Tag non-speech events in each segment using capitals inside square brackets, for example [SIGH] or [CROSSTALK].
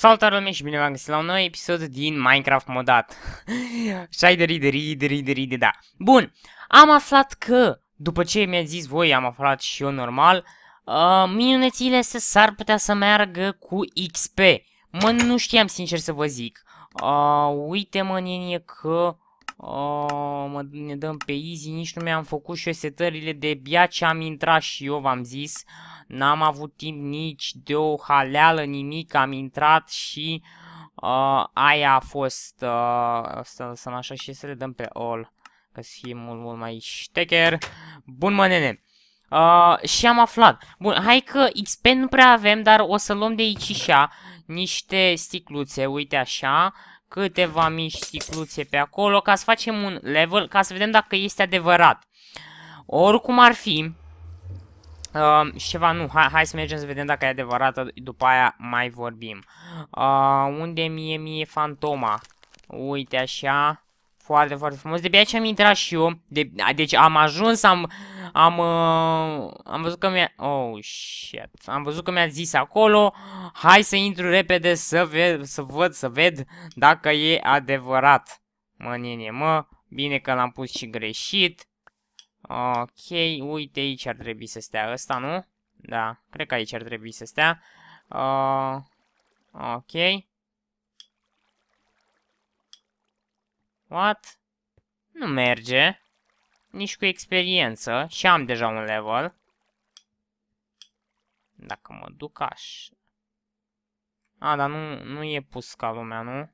Salutare lume și bine v-am găsit la un nou episod din Minecraft modat [LAUGHS] Și ai de ride, ride, ride, ride, da Bun, am aflat că, după ce mi-ați zis voi, am aflat și eu normal uh, Minunețile s-ar putea să meargă cu XP Mă, nu știam sincer să vă zic uh, Uite mă, nenie, că Oh, mă, ne dăm pe easy, nici nu mi-am făcut și setările de bia ce am intrat și eu, v-am zis. N-am avut timp nici de o haleală, nimic, am intrat și uh, aia a fost, uh, să lăsăm așa și să le dăm pe all, că să fie mult, mult mai ștecher. Bun, mă, nene. Uh, și am aflat. Bun, hai că XP nu prea avem, dar o să luăm de aici și așa niște sticluțe, uite așa, câteva mici sticluțe pe acolo ca să facem un level, ca să vedem dacă este adevărat. Oricum ar fi, Uh, și ceva, nu, hai, hai să mergem să vedem dacă e adevărată, după aia mai vorbim. Uh, unde mie, mie fantoma? Uite așa, foarte, foarte frumos. De pe aici am intrat și eu, de, deci am ajuns, am am, uh, am văzut că mi-a... Oh, shit. Am văzut că mi-a zis acolo. Hai să intru repede să, ve să văd, să ved dacă e adevărat. Mă, nene, mă. Bine că l-am pus și greșit. Ok, uite aici ar trebui să stea ăsta, nu? Da, cred că aici ar trebui să stea. Uh, ok. What? Nu merge nici cu experiență și am deja un level. Dacă mă duc aș... A, dar nu, nu e pus ca lumea, nu?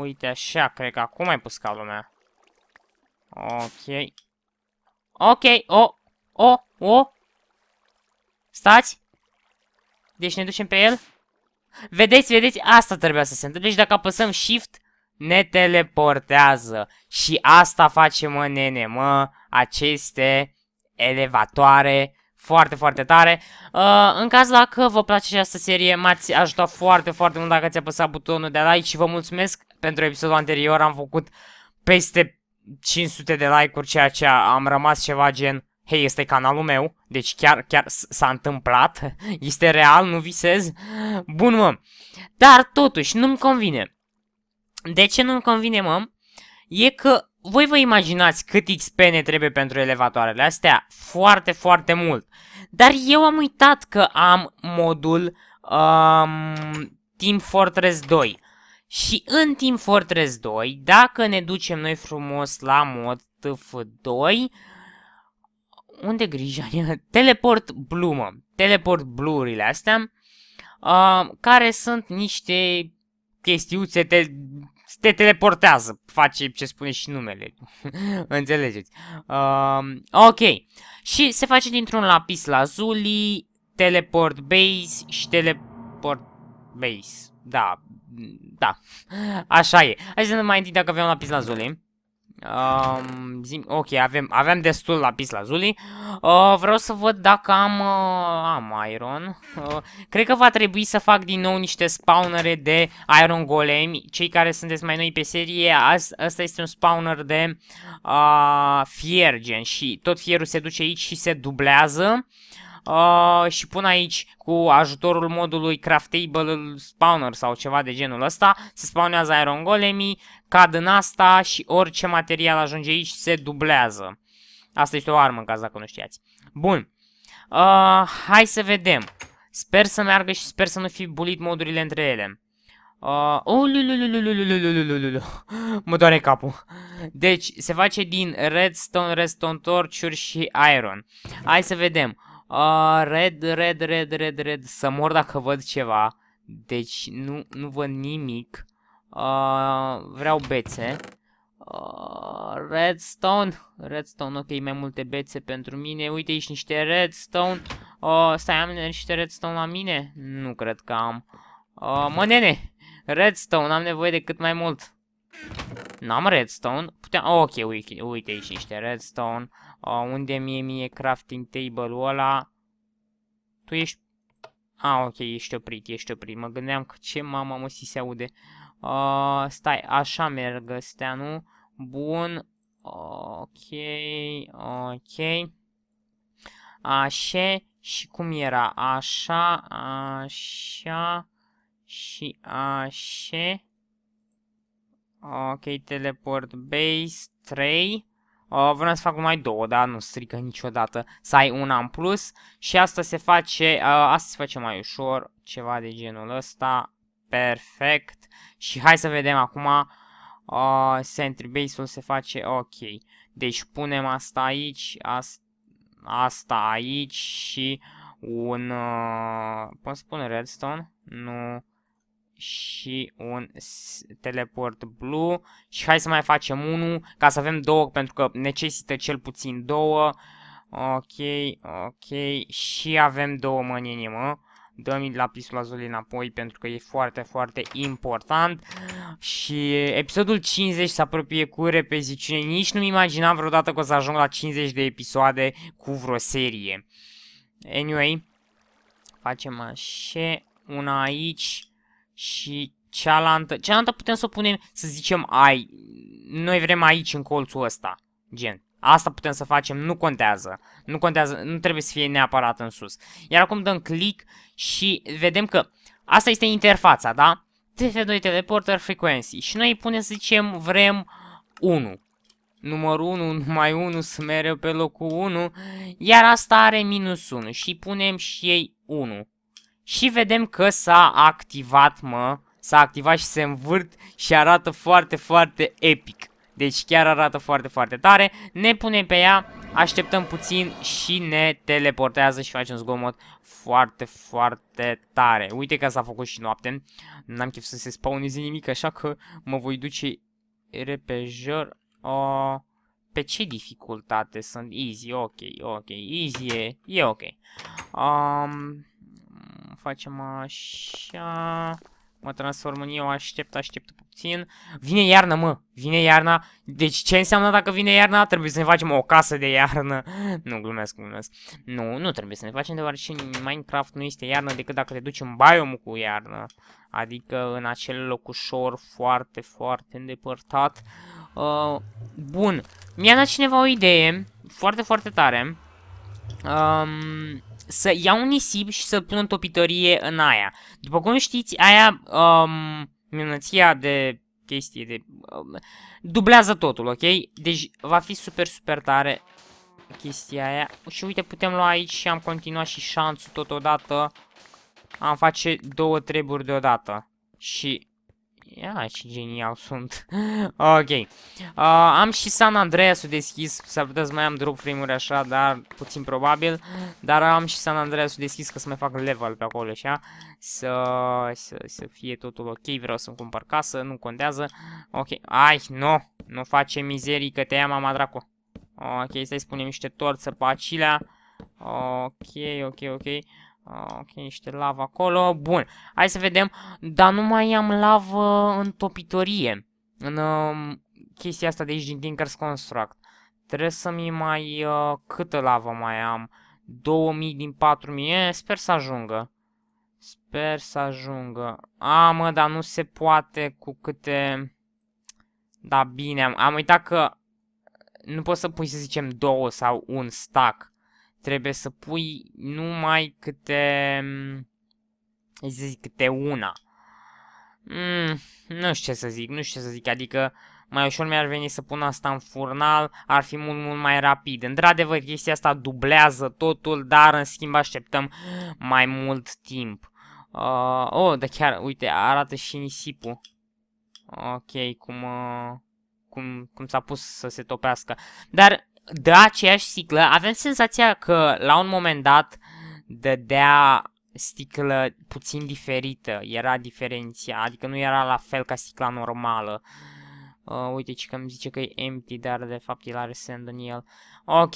Uite așa, cred că acum ai pus ca lumea. Ok. Ok, o, o, o. Stați! Deci ne ducem pe el. Vedeți, vedeți, asta trebuia să se întâmple. Deci dacă apăsăm Shift, ne teleportează și asta face mă nene mă aceste elevatoare foarte, foarte tare. Uh, în caz dacă vă place această serie, m-ați ajutat foarte, foarte mult dacă ați apăsat butonul de like și vă mulțumesc pentru episodul anterior. Am făcut peste 500 de like-uri, ceea ce am rămas ceva gen, hei, este canalul meu, deci chiar, chiar s-a întâmplat, [LAUGHS] este real, nu visez. Bun, mă. Dar totuși, nu-mi convine. De ce nu-mi convine, mă? E că voi vă imaginați cât XP ne trebuie pentru elevatoarele astea? Foarte, foarte mult. Dar eu am uitat că am modul um, Team Fortress 2. Și în Team Fortress 2, dacă ne ducem noi frumos la mod TF2, unde grija? [LAUGHS] Teleport blue, mă. Teleport blurile astea, uh, care sunt niște chestiuțe te se te teleportează, face ce spune și numele. [LAUGHS] Înțelegeți. Um, ok. Și se face dintr-un lapis lazuli, teleport base și teleport base. Da, da. Așa e. Hai să ne mai întâi dacă avem lapis lazuli. Um, zi, ok, avem, avem destul la pis la Zuli. Uh, vreau să văd dacă am, uh, am iron. Uh, cred că va trebui să fac din nou niște spawnere de iron Golem. Cei care sunteți mai noi pe serie, asta este un spawner de uh, fier gen și tot fierul se duce aici și se dublează. Uh, uh, și pun aici cu ajutorul modului Craftable Spawner sau ceva de genul ăsta, se spawnează Iron Golemii, cad în asta și orice material ajunge aici se dublează. Asta este o armă în caz dacă nu știați. Bun, uh, hai să vedem. Sper să meargă și sper să nu fi bulit modurile între ele. mă doare capul. Deci, se face din redstone, redstone torciuri și iron. Hai să vedem red, red, red, red, red, să mor dacă văd ceva. Deci nu, nu văd nimic. Uh, vreau bețe. Uh, redstone. Redstone, ok, mai multe bețe pentru mine. Uite aici niște redstone. Uh, stai, am niște redstone la mine? Nu cred că am. Uh, mă, nene! Redstone, am nevoie de cât mai mult. N-am redstone. Puteam... ok, uite, uite aici niște redstone. Uh, Uh, unde mie mie crafting table-ul ăla? Tu ești... A, ah, ok, ești oprit, ești oprit. Mă gândeam că ce mama mă si se aude. Uh, stai, așa merg astea, nu? Bun. Ok, ok. Așa și cum era? Așa, așa și așa. Ok, teleport base 3. Uh, vreau să fac numai două, dar nu strică niciodată să ai una în plus și asta se face, uh, asta se face mai ușor, ceva de genul ăsta, perfect. Și hai să vedem acum, uh, sentry base-ul se face, ok. Deci punem asta aici, asta, asta aici și un, uh, pot să pun redstone? Nu, și un teleport blue și hai să mai facem unul ca să avem două pentru că necesită cel puțin două. Ok, ok și avem două mă în mi Dăm lapisul azul înapoi pentru că e foarte, foarte important și episodul 50 se apropie cu repeziciune. Nici nu-mi imaginam vreodată că o să ajung la 50 de episoade cu vreo serie. Anyway, facem așa, una aici și cealaltă, cealaltă putem să o punem, să zicem, ai, noi vrem aici în colțul ăsta, gen. Asta putem să facem, nu contează. Nu contează, nu trebuie să fie neapărat în sus. Iar acum dăm click și vedem că asta este interfața, da? TF2 Teleporter Frequency și noi punem, să zicem, vrem 1. Numărul 1, [LAUGHS] numai 1, sunt mereu pe locul 1, iar asta are minus 1 și punem și ei 1. Și vedem că s-a activat, mă, s-a activat și se învârt și arată foarte, foarte epic. Deci chiar arată foarte, foarte tare. Ne punem pe ea, așteptăm puțin și ne teleportează și face un zgomot foarte, foarte tare. Uite că s-a făcut și noapte. N-am chef să se spawneze nimic, așa că mă voi duce repejor. Uh, pe ce dificultate sunt? Easy, ok, ok, easy e, e ok. Um, facem așa... Mă transform în eu, aștept, aștept puțin. Vine iarna, mă! Vine iarna! Deci ce înseamnă dacă vine iarna? Trebuie să ne facem o casă de iarnă. Nu, glumesc, glumesc. Nu, nu trebuie să ne facem, deoarece Minecraft nu este iarnă decât dacă te duci în biom cu iarnă. Adică în acel loc ușor, foarte, foarte îndepărtat. Uh, bun, mi-a dat cineva o idee foarte, foarte tare. Um, să iau un nisip și să-l pun în topitorie în aia. După cum știți, aia, um, minunăția de chestie de... Um, dublează totul, ok? Deci va fi super, super tare chestia aia. Și uite, putem lua aici și am continuat și șanțul totodată. Am face două treburi deodată. Și Ia, ce genial sunt. [LAUGHS] ok. Uh, am și San andreas deschis. S-ar putea să mai am drop frame-uri așa, dar puțin probabil. Dar am și San andreas deschis ca să mai fac level pe acolo, așa. Să, să, să fie totul ok. Vreau să-mi cumpăr casă, nu contează. Ok. Ai, nu. Nu face mizerii că te ia mama dracu. Ok, să spunem niște torță pe acelea. Ok, ok, ok. Ah, ok, niște lavă acolo. Bun, hai să vedem. Dar nu mai am lavă în topitorie. În uh, chestia asta de aici din Tinker's Construct. Trebuie să-mi mai... Uh, câtă lavă mai am? 2000 din 4000. E, sper să ajungă. Sper să ajungă. A, mă, dar nu se poate cu câte... Da, bine, am, am uitat că nu poți să pui, să zicem, două sau un stack trebuie să pui numai câte... Mm, să zic, câte una. Mm, nu știu ce să zic, nu știu ce să zic, adică mai ușor mi-ar veni să pun asta în furnal, ar fi mult, mult mai rapid. Într-adevăr, chestia asta dublează totul, dar în schimb așteptăm mai mult timp. Uh, oh, dar chiar, uite, arată și nisipul. Ok, cum, uh, cum, cum s-a pus să se topească. Dar de la aceeași sticlă, avem senzația că la un moment dat dădea sticlă puțin diferită, era diferenția, adică nu era la fel ca sticla normală. Uh, uite ce că mi zice că e empty, dar de fapt el are send în el. Ok,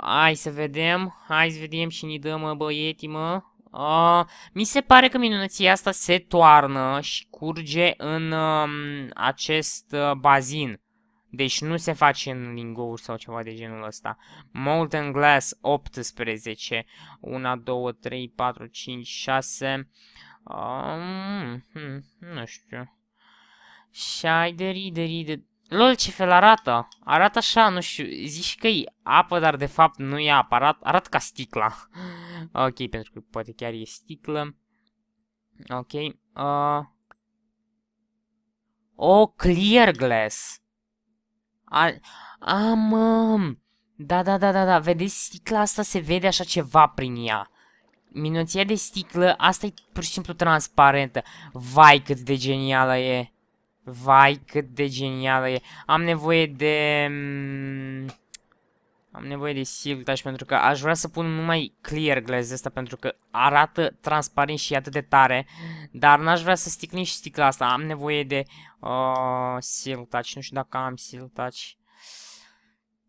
hai să vedem, hai să vedem și ni dă mă băieti mă. Uh, mi se pare că minunăția asta se toarnă și curge în uh, acest uh, bazin. Deci nu se face în lingouri sau ceva de genul ăsta. Molten Glass 18. 1, 2, 3, 4, 5, 6. Um, hmm, nu știu. Și ai de ride, ride. Lol, ce fel arată? Arată așa, nu știu, zici că e apă, dar de fapt nu e apă, arat, arată ca sticla. [LAUGHS] ok, pentru că poate chiar e sticlă. Ok. Uh... O, oh, clear glass. A, am... Um, da, da, da, da, da, vedeți sticla asta? Se vede așa ceva prin ea. Minuția de sticlă, asta e pur și simplu transparentă. Vai cât de genială e. Vai cât de genială e. Am nevoie de... Mm, am nevoie de seal touch pentru că aș vrea să pun numai clear glass asta pentru că arată transparent și atât de tare. Dar n-aș vrea să stic nici sticla asta. Am nevoie de uh, seal touch. Nu știu dacă am seal touch.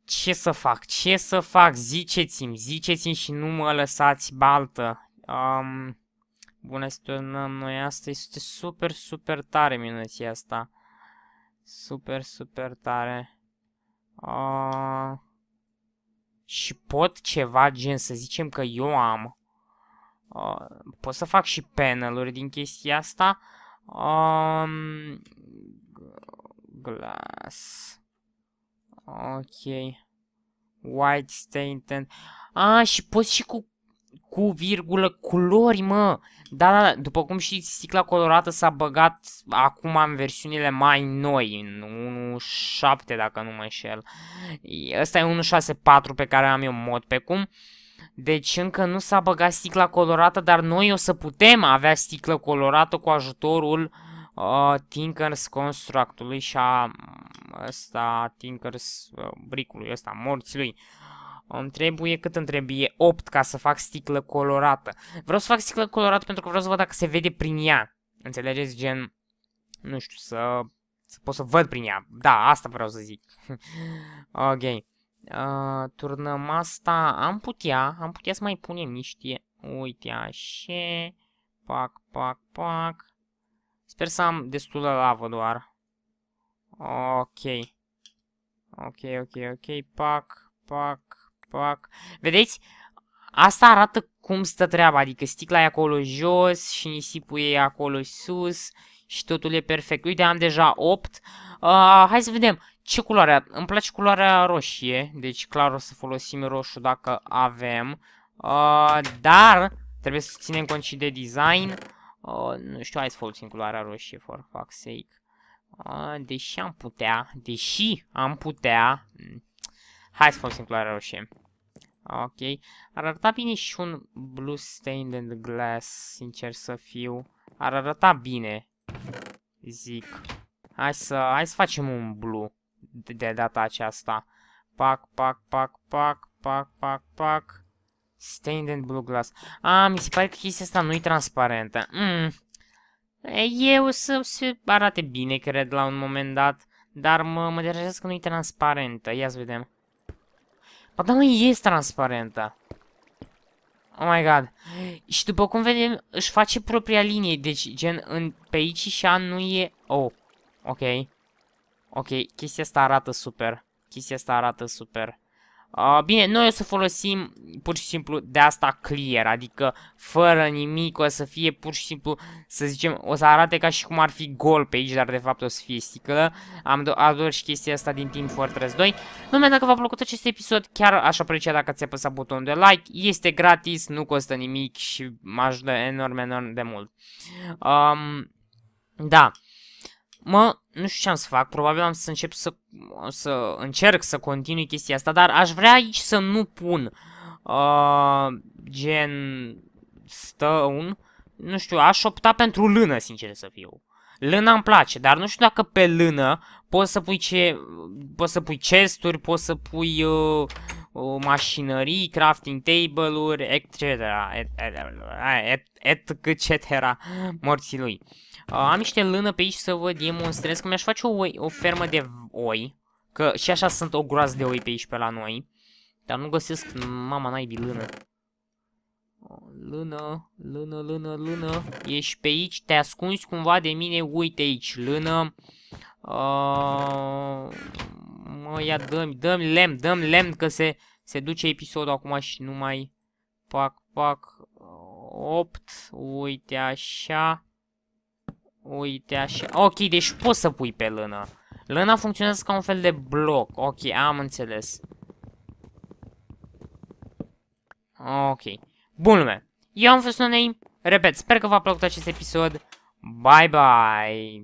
Ce să fac? Ce să fac? Ziceți-mi, ziceți-mi și nu mă lăsați baltă. Um, bună, sturnăm noi asta. Este super, super tare minuția asta. Super, super tare. Uh și pot ceva gen să zicem că eu am uh, pot să fac și paneluri din chestia asta um, glass ok white stain a ah, și pot și cu cu virgulă culori, mă. Da, da, da, după cum și sticla colorată s-a băgat acum în versiunile mai noi, în 1.7 dacă nu mă înșel. Ăsta e 1.6.4 pe care am eu mod pe cum. Deci încă nu s-a băgat sticla colorată, dar noi o să putem avea sticlă colorată cu ajutorul uh, Tinkers Constructului și a mm, ăsta Tinkers uh, bricului ăsta, morții lui. Uh, îmi trebuie, cât îmi trebuie? 8 ca să fac sticlă colorată. Vreau să fac sticlă colorată pentru că vreau să văd dacă se vede prin ea. Înțelegeți? Gen, nu știu, să, să pot să văd prin ea. Da, asta vreau să zic. [LAUGHS] ok. Uh, turnăm asta. Am putea, am putea să mai punem niște... Uite, așa. Pac, pac, pac. Sper să am destulă lavă doar. Ok. Ok, ok, ok. Pac, pac. Pac. Vedeți? Asta arată cum stă treaba, adică sticla e acolo jos și nisipul e acolo sus și totul e perfect. Uite, am deja 8. Uh, ah, hai să vedem ce culoare. Îmi place culoarea roșie, deci clar o să folosim roșu dacă avem. Uh, dar trebuie să ținem cont și de design. Uh, nu știu, hai să folosim culoarea roșie, for fuck's sake. Uh, deși am putea, deși am putea, Hai să folosim culoarea roșie. Ok. Ar arăta bine și un blue stained glass, sincer să fiu. Ar arăta bine, zic. Hai să, hai să facem un blue de data aceasta. Pac, pac, pac, pac, pac, pac, pac. Stained and blue glass. A, mi se pare că chestia asta nu i transparentă. Mm. Eu o să se arate bine, cred, la un moment dat. Dar mă, mă deranjează că nu i transparentă. Ia să vedem. Ba da, mă, este transparentă. Oh my god. Și după cum vedem, își face propria linie, deci gen în, pe aici și a nu e... Oh, ok. Ok, chestia asta arată super. Chestia asta arată super. Ah, bine, noi o să folosim pur și simplu de asta clear, adică fără nimic, o să fie pur și simplu, să zicem, o să arate ca și cum ar fi gol pe aici, dar de fapt o să fie sticlă. Am ador și chestia asta din Team Fortress 2. Numai dacă v-a plăcut acest episod, chiar aș aprecia dacă ți-a apăsat butonul de like, este gratis, nu costă nimic și mă ajută enorm, enorm de mult. Um, da mă, nu știu ce am să fac, probabil am să încep să, să încerc să continui chestia asta, dar aș vrea aici să nu pun uh, gen stone, nu știu, aș opta pentru lână, sincer să fiu. Lână îmi place, dar nu știu dacă pe lână poți să pui ce, poți să pui chesturi, poți să pui uh, o mașinării, crafting table-uri, etc. etc. et, morții lui. Uh, am niște lână pe aici să vă demonstrez că mi-aș face o, o fermă de oi. Că și așa sunt o groază de oi pe aici pe la noi. Dar nu găsesc mama naibii lână. Lână, lână, lână, lână. Ești pe aici, te ascunzi cumva de mine, uite aici, lână. Uh, mă, ia dăm, dăm lemn, dăm lemn că se, se duce episodul acum și nu mai... Pac, pac, 8, uite așa, uite așa, ok, deci poți să pui pe lână. Lâna funcționează ca un fel de bloc, ok, am înțeles. Ok, bun lume, eu am fost Nonei, repet, sper că v-a plăcut acest episod, bye bye!